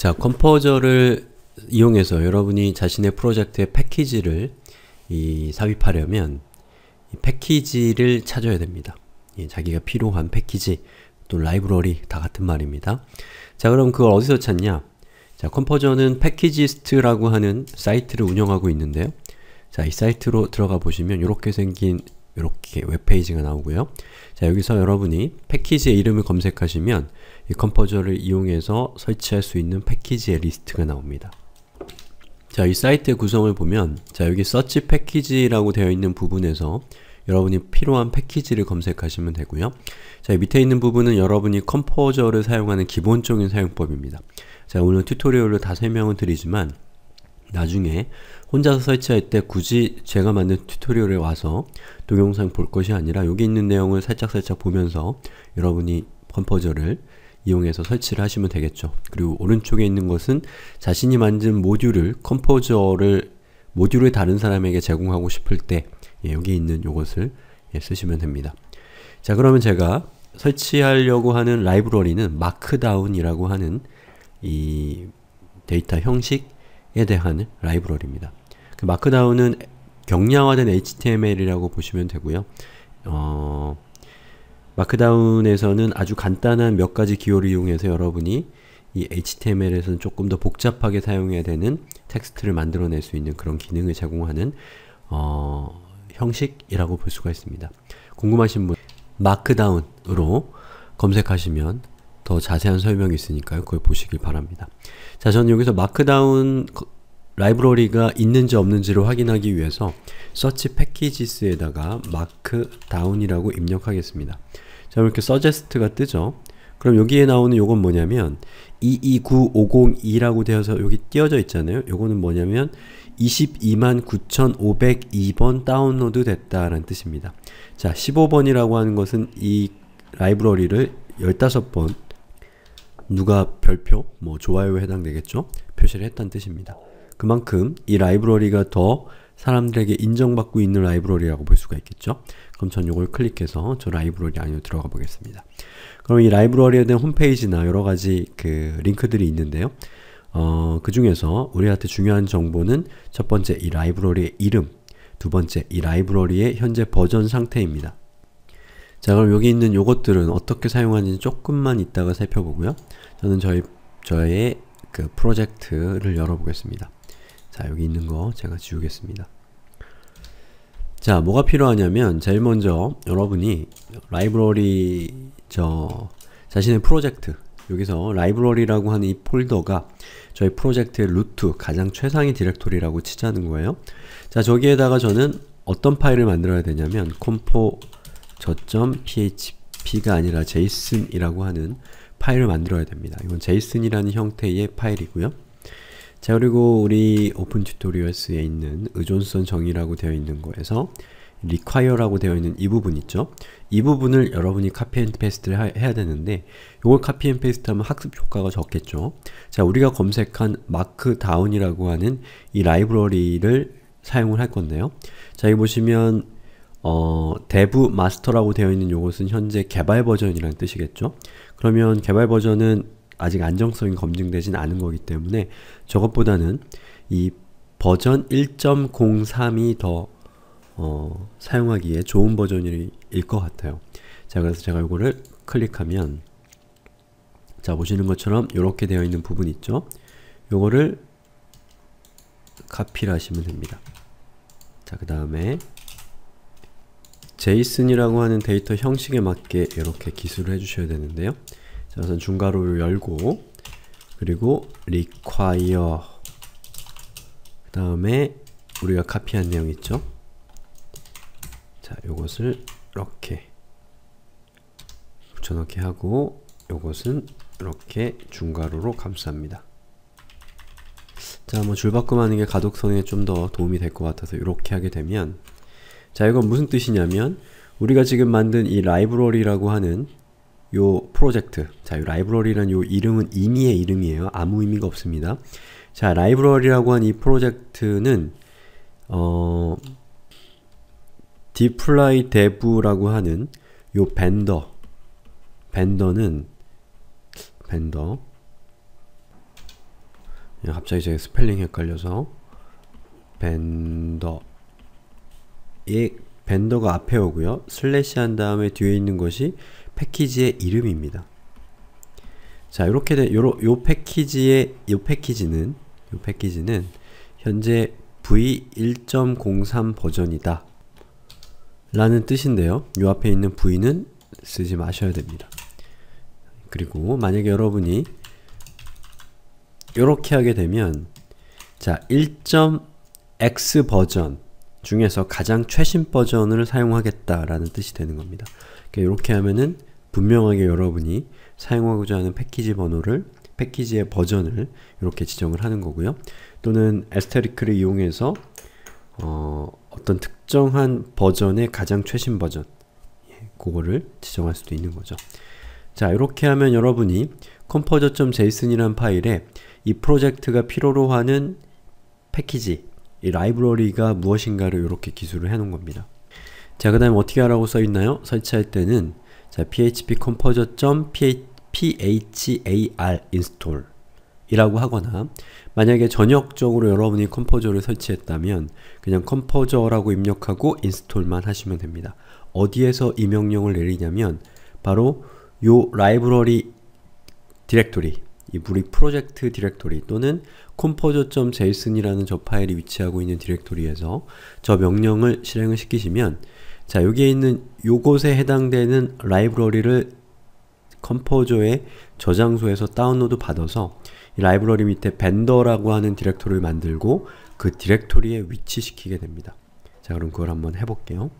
자, 컴포저를 이용해서 여러분이 자신의 프로젝트의 패키지를 이, 삽입하려면 이 패키지를 찾아야 됩니다. 예, 자기가 필요한 패키지, 또 라이브러리 다 같은 말입니다. 자, 그럼 그걸 어디서 찾냐? 자, 컴포저는 패키지스트라고 하는 사이트를 운영하고 있는데요. 자, 이 사이트로 들어가 보시면 이렇게 생긴 이렇게 웹페이지가 나오고요. 자, 여기서 여러분이 패키지의 이름을 검색하시면 이 컴포저를 이용해서 설치할 수 있는 패키지의 리스트가 나옵니다. 자, 이 사이트의 구성을 보면 자, 여기 서치 패키지라고 되어 있는 부분에서 여러분이 필요한 패키지를 검색하시면 되고요. 자, 밑에 있는 부분은 여러분이 컴포저를 사용하는 기본적인 사용법입니다. 자, 오늘 튜토리얼로 다 설명을 드리지만 나중에 혼자서 설치할 때 굳이 제가 만든 튜토리얼에 와서 동영상 볼 것이 아니라 여기 있는 내용을 살짝살짝 보면서 여러분이 컴포저를 이용해서 설치를 하시면 되겠죠. 그리고 오른쪽에 있는 것은 자신이 만든 모듈을 컴포저를 모듈을 다른 사람에게 제공하고 싶을 때 예, 여기 있는 요것을 예, 쓰시면 됩니다. 자 그러면 제가 설치하려고 하는 라이브러리는 마크다운이라고 하는 이 데이터 형식에 대한 라이브러리입니다. 그 마크다운은 경량화된 HTML이라고 보시면 되고요. 어, 마크다운에서는 아주 간단한 몇 가지 기호를 이용해서 여러분이 이 HTML에서는 조금 더 복잡하게 사용해야 되는 텍스트를 만들어낼 수 있는 그런 기능을 제공하는 어, 형식이라고 볼 수가 있습니다. 궁금하신 분 마크다운으로 검색하시면 더 자세한 설명이 있으니까요. 그걸 보시길 바랍니다. 자, 저는 여기서 마크다운 라이브러리가 있는지 없는지를 확인하기 위해서 서치 패키지스에다가 마크다운이라고 입력하겠습니다. 자 이렇게 서제스트가 뜨죠? 그럼 여기에 나오는 요건 뭐냐면 229502라고 되어서 여기 띄어져 있잖아요. 요거는 뭐냐면 229,502번 다운로드 됐다라는 뜻입니다. 자, 15번이라고 하는 것은 이 라이브러리를 15번 누가 별표, 뭐 좋아요에 해당되겠죠? 표시를 했다는 뜻입니다. 그만큼 이 라이브러리가 더 사람들에게 인정받고 있는 라이브러리라고 볼 수가 있겠죠. 그럼 전 이걸 클릭해서 저 라이브러리 안으로 들어가 보겠습니다. 그럼 이 라이브러리에 대한 홈페이지나 여러가지 그 링크들이 있는데요. 어, 그 중에서 우리한테 중요한 정보는 첫 번째 이 라이브러리의 이름, 두 번째 이 라이브러리의 현재 버전 상태입니다. 자 그럼 여기 있는 요것들은 어떻게 사용하는지 조금만 이따가 살펴보고요. 저는 저희, 저의 그 프로젝트를 열어보겠습니다. 자 여기 있는 거 제가 지우겠습니다. 자 뭐가 필요하냐면 제일 먼저 여러분이 라이브러리 저 자신의 프로젝트 여기서 라이브러리라고 하는 이 폴더가 저희 프로젝트의 루트 가장 최상위 디렉토리라고 치자는 거예요. 자 저기에다가 저는 어떤 파일을 만들어야 되냐면 compo .php가 아니라 json이라고 하는 파일을 만들어야 됩니다. 이건 json이라는 형태의 파일이고요. 자 그리고 우리 오픈 튜토리얼스에 있는 의존성 정의라고 되어 있는 거에서 require라고 되어 있는 이 부분 있죠? 이 부분을 여러분이 카피 앤 페스트를 하, 해야 되는데 이걸 카피 앤 페스트 하면 학습 효과가 적겠죠? 자 우리가 검색한 마크다운이라고 하는 이 라이브러리를 사용을 할 건데요. 자 여기 보시면 어, dev master라고 되어 있는 이것은 현재 개발 버전이라는 뜻이겠죠? 그러면 개발 버전은 아직 안정성이 검증되진 않은 거기 때문에 저것보다는 이 버전 1.03이 더 어, 사용하기에 좋은 버전일 것 같아요. 자 그래서 제가 이거를 클릭하면 자 보시는 것처럼 이렇게 되어 있는 부분 있죠? 요거를 카피를 하시면 됩니다. 자그 다음에 제이슨이라고 하는 데이터 형식에 맞게 이렇게 기술을 해주셔야 되는데요. 자, 우선 중괄호를 열고 그리고 require 그 다음에 우리가 카피한 내용 있죠? 자, 요것을 이렇게 붙여넣기 하고 요것은 이렇게 중괄호로 감쌉니다. 자, 뭐 줄바꿈하는 게 가독성에 좀 더 도움이 될 것 같아서 이렇게 하게 되면 자, 이건 무슨 뜻이냐면 우리가 지금 만든 이 라이브러리라고 하는 요 프로젝트 자요 라이브러리는 라요 이름은 임의의 이름이에요 아무 의미가 없습니다 자 라이브러리라고 한 이 프로젝트는 어 디플라이 데브라고 하는 요 벤더 벤더는 벤더 갑자기 제 스펠링 헷갈려서 벤더 이 예, 벤더가 앞에 오고요 슬래시 한 다음에 뒤에 있는 것이 패키지의 이름입니다. 자, 이렇게 된요요 패키지의 요 패키지는 요 패키지는 현재 v1.03 버전이다. 라는 뜻인데요. 요 앞에 있는 v는 쓰지 마셔야 됩니다. 그리고 만약에 여러분이 이렇게 하게 되면 자, 1.x 버전 중에서 가장 최신 버전을 사용하겠다라는 뜻이 되는 겁니다. 그러니까 이렇게 하면은 분명하게 여러분이 사용하고자 하는 패키지 번호를 패키지의 버전을 이렇게 지정을 하는 거고요. 또는 에스테리크를 이용해서 어, 떤 특정한 버전의 가장 최신 버전 예, 그거를 지정할 수도 있는 거죠. 자 이렇게 하면 여러분이 composer.json이란 파일에 이 프로젝트가 필요로 하는 패키지 이 라이브러리가 무엇인가를 이렇게 기술을 해놓은 겁니다. 자, 그 다음에 어떻게 하라고 써있나요? 설치할 때는 자, php composer.phar install 이라고 하거나 만약에 전역적으로 여러분이 컴포저를 설치했다면 그냥 컴포저라고 입력하고 인스톨만 하시면 됩니다. 어디에서 이 명령을 내리냐면 바로 요 라이브러리 디렉토리, 이 우리 프로젝트 디렉토리 또는 composer.json이라는 저 파일이 위치하고 있는 디렉토리에서 저 명령을 실행을 시키시면 자 여기에 있는 요것에 해당되는 라이브러리를 컴포저의 저장소에서 다운로드 받아서 라이브러리 밑에 벤더라고 하는 디렉토리를 만들고 그 디렉토리에 위치시키게 됩니다. 자 그럼 그걸 한번 해볼게요.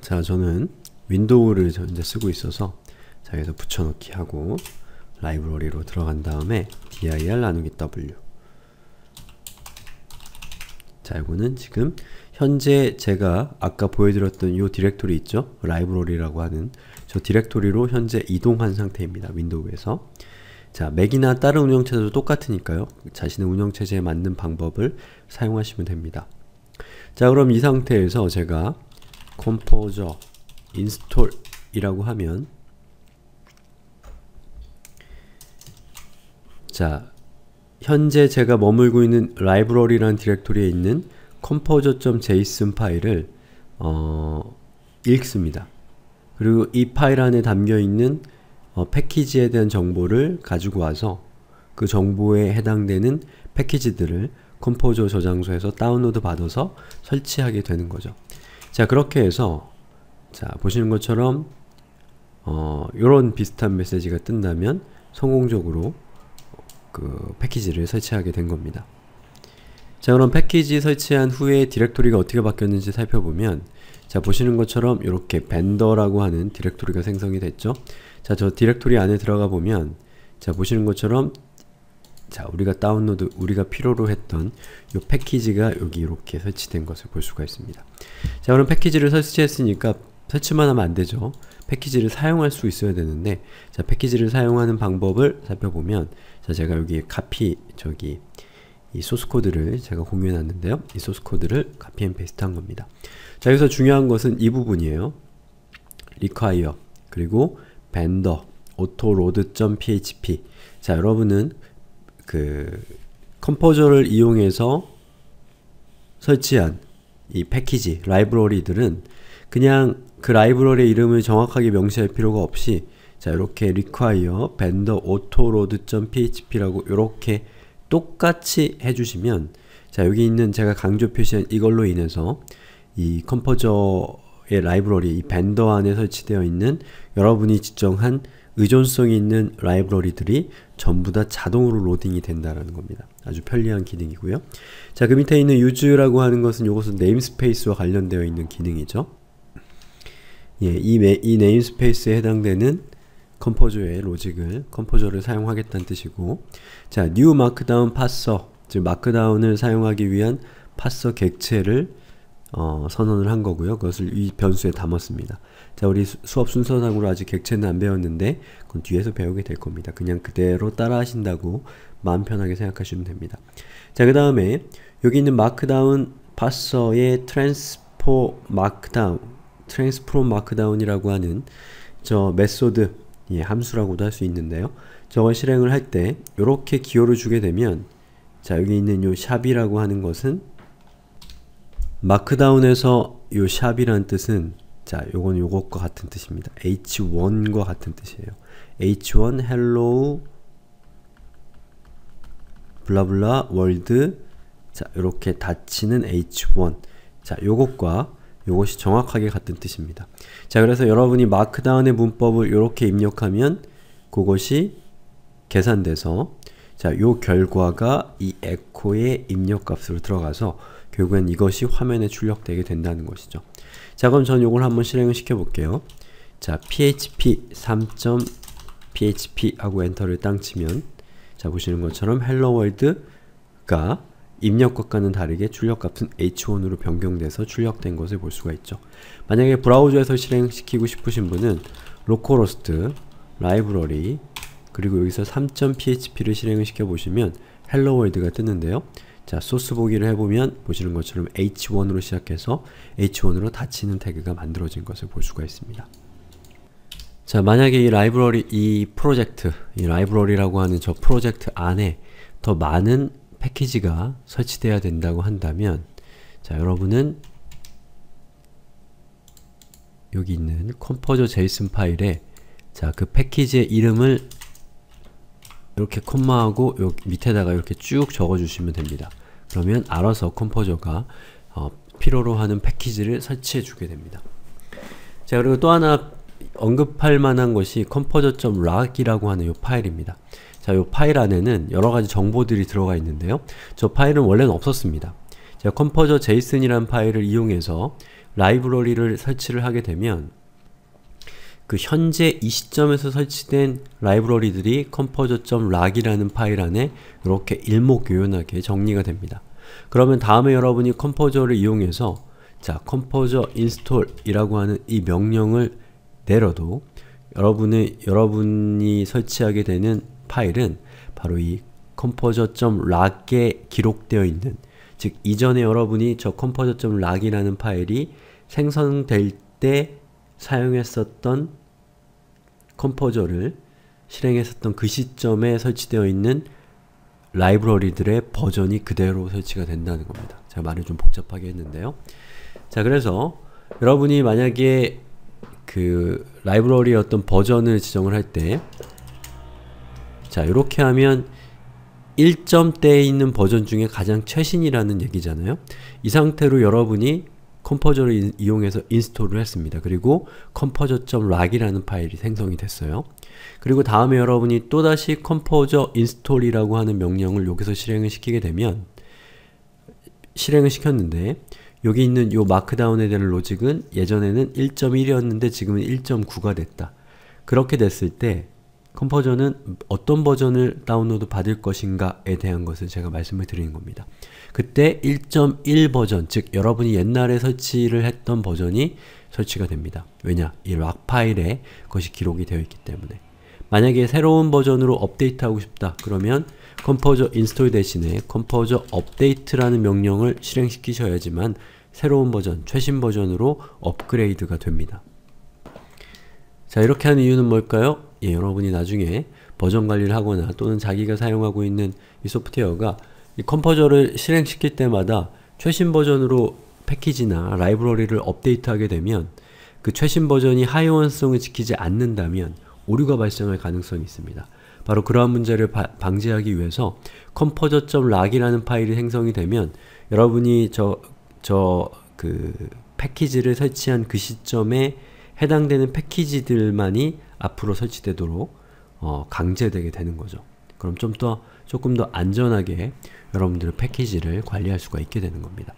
자 저는 윈도우를 이제 쓰고 있어서 자 여기서 붙여넣기 하고 라이브러리로 들어간 다음에 dir 나누기 w 자 이거는 지금 현재 제가 아까 보여드렸던 이 디렉토리 있죠? 라이브러리라고 하는 저 디렉토리로 현재 이동한 상태입니다. 윈도우에서 자 맥이나 다른 운영체제도 똑같으니까요. 자신의 운영체제에 맞는 방법을 사용하시면 됩니다. 자 그럼 이 상태에서 제가 컴포저 인스톨이라고 하면 자, 현재 제가 머물고 있는 라이브러리라는 디렉토리에 있는 composer.json 파일을 어, 읽습니다. 그리고 이 파일 안에 담겨있는 어, 패키지에 대한 정보를 가지고 와서 그 정보에 해당되는 패키지들을 컴포저 저장소에서 다운로드 받아서 설치하게 되는 거죠. 자 그렇게 해서 자 보시는 것처럼 이런 어, 비슷한 메시지가 뜬다면 성공적으로 그 패키지를 설치하게 된 겁니다. 자 그럼 패키지 설치한 후에 디렉토리가 어떻게 바뀌었는지 살펴보면 자 보시는 것처럼 이렇게 벤더라고 하는 디렉토리가 생성이 됐죠. 자저 디렉토리 안에 들어가 보면 자 보시는 것처럼 자 우리가 다운로드 우리가 필요로 했던 이 패키지가 여기 이렇게 설치된 것을 볼 수가 있습니다. 자 그럼 패키지를 설치했으니까 설치만 하면 안되죠. 패키지를 사용할 수 있어야 되는데 자 패키지를 사용하는 방법을 살펴보면 자, 제가 여기 카피, 저기, 이 소스 코드를 제가 공유해놨는데요. 이 소스 코드를 카피 앤 페이스트 한 겁니다. 자, 여기서 중요한 것은 이 부분이에요. require, 그리고 vendor, autoload.php. 자, 여러분은 그, 컴포저를 이용해서 설치한 이 패키지, 라이브러리들은 그냥 그 라이브러리 이름을 정확하게 명시할 필요가 없이 자 이렇게 require vendor autoload.php라고 이렇게 똑같이 해주시면 자 여기 있는 제가 강조 표시한 이걸로 인해서 이 컴포저의 라이브러리 이 밴더 안에 설치되어 있는 여러분이 지정한 의존성이 있는 라이브러리들이 전부 다 자동으로 로딩이 된다라는 겁니다. 아주 편리한 기능이고요. 자, 그 밑에 있는 use라고 하는 것은 이것은 네임스페이스와 관련되어 있는 기능이죠. 예, 이, 이 네임스페이스에 해당되는 컴포저의 로직을 컴포저를 사용하겠다는 뜻이고 자, new markdown 파서 즉 마크다운을 사용하기 위한 파서 객체를 어, 선언을 한 거고요. 그것을 이 변수에 담았습니다. 자, 우리 수업 순서상으로 아직 객체는 안 배웠는데 그건 뒤에서 배우게 될 겁니다. 그냥 그대로 따라 하신다고 마음 편하게 생각하시면 됩니다. 자, 그 다음에 여기 있는 마크다운 파서의 트랜스포 마크다운 트랜스포 마크다운이라고 하는 저 메소드 예, 함수라고도 할 수 있는데요. 저걸 실행을 할 때 이렇게 기호를 주게 되면 자 여기 있는 요 샵이라고 하는 것은 마크다운에서 요샵이란 뜻은 자 요건 요것과 같은 뜻입니다. h1과 같은 뜻이에요. h1 hello 블라블라 월드 자 이렇게 닫히는 h1 자 요것과 이것이 정확하게 같은 뜻입니다. 자 그래서 여러분이 마크다운의 문법을 이렇게 입력하면 그것이 계산돼서 자이 결과가 이 e c h o 의 입력값으로 들어가서 결국엔 이것이 화면에 출력되게 된다는 것이죠. 자 그럼 전이걸 한번 실행을 시켜볼게요. 자 php 3. php 하고 엔터를 땅 치면 자 보시는 것처럼 헬로 월드가 입력값과는 다르게 출력값은 h1으로 변경돼서 출력된 것을 볼 수가 있죠. 만약에 브라우저에서 실행시키고 싶으신 분은 로컬호스트, 라이브러리, 그리고 여기서 3.php를 실행을 시켜보시면 헬로월드가 뜨는데요. 자, 소스 보기를 해보면 보시는 것처럼 h1으로 시작해서 h1으로 닫히는 태그가 만들어진 것을 볼 수가 있습니다. 자, 만약에 이 라이브러리, 이 프로젝트, 이 라이브러리라고 하는 저 프로젝트 안에 더 많은 패키지가 설치되어야 된다고 한다면 자 여러분은 여기 있는 컴포저 제이슨 파일에 자그 패키지의 이름을 이렇게 콤마하고 요 밑에다가 이렇게 쭉 적어주시면 됩니다. 그러면 알아서 컴포저가 어, 필요로 하는 패키지를 설치해 주게 됩니다. 자 그리고 또 하나 언급할 만한 것이 컴포저 r o c 이라고 하는 이 파일입니다. 자, 요 파일 안에는 여러 가지 정보들이 들어가 있는데요. 저 파일은 원래는 없었습니다. 자, 컴포저 제이슨이라는 파일을 이용해서 라이브러리를 설치를 하게 되면 그 현재 이 시점에서 설치된 라이브러리들이 컴포저.log이라는 파일 안에 이렇게 일목요연하게 정리가 됩니다. 그러면 다음에 여러분이 컴포저를 이용해서 자, 컴포저 인스톨이라고 하는 이 명령을 내려도 여러분의 여러분이 설치하게 되는 파일은 바로 이 c o o m p s e r l o g 에 기록되어 있는 즉 이전에 여러분이 저 c o o m p s e r l o g 이라는 파일이 생성될 때 사용했었던 컴포저를 실행했었던 그 시점에 설치되어 있는 라이브러리들의 버전이 그대로 설치가 된다는 겁니다. 제가 말을 좀 복잡하게 했는데요. 자 그래서 여러분이 만약에 그 라이브러리의 어떤 버전을 지정을 할때 자, 이렇게 하면 1점대에 있는 버전 중에 가장 최신이라는 얘기잖아요. 이 상태로 여러분이 컴포저를 인, 이용해서 인스톨을 했습니다. 그리고 컴포저.락이라는 파일이 생성이 됐어요. 그리고 다음에 여러분이 또다시 컴포저 인스톨이라고 하는 명령을 여기서 실행을 시키게 되면 실행을 시켰는데 여기 있는 요 마크다운에 대한 로직은 예전에는 1.1이었는데 지금은 1.9가 됐다. 그렇게 됐을 때 컴포저는 어떤 버전을 다운로드 받을 것인가에 대한 것을 제가 말씀을 드리는 겁니다. 그때 1.1 버전, 즉 여러분이 옛날에 설치를 했던 버전이 설치가 됩니다. 왜냐? 이 락 파일에 그것이 기록이 되어 있기 때문에 만약에 새로운 버전으로 업데이트하고 싶다 그러면 컴포저 인스톨 대신에 컴포저 업데이트라는 명령을 실행시키셔야지만 새로운 버전, 최신 버전으로 업그레이드가 됩니다. 자 이렇게 하는 이유는 뭘까요? 예, 여러분이 나중에 버전 관리를 하거나 또는 자기가 사용하고 있는 이 소프트웨어가 이 컴포저를 실행시킬 때마다 최신 버전으로 패키지나 라이브러리를 업데이트하게 되면 그 최신 버전이 하이원성을 지키지 않는다면 오류가 발생할 가능성이 있습니다. 바로 그러한 문제를 바, 방지하기 위해서 컴포저.log이라는 파일이 생성이 되면 여러분이 저 저 그 패키지를 설치한 그 시점에 해당되는 패키지들만이 앞으로 설치되도록 어, 강제되게 되는 거죠. 그럼 좀 더 조금 더 안전하게 여러분들의 패키지를 관리할 수가 있게 되는 겁니다.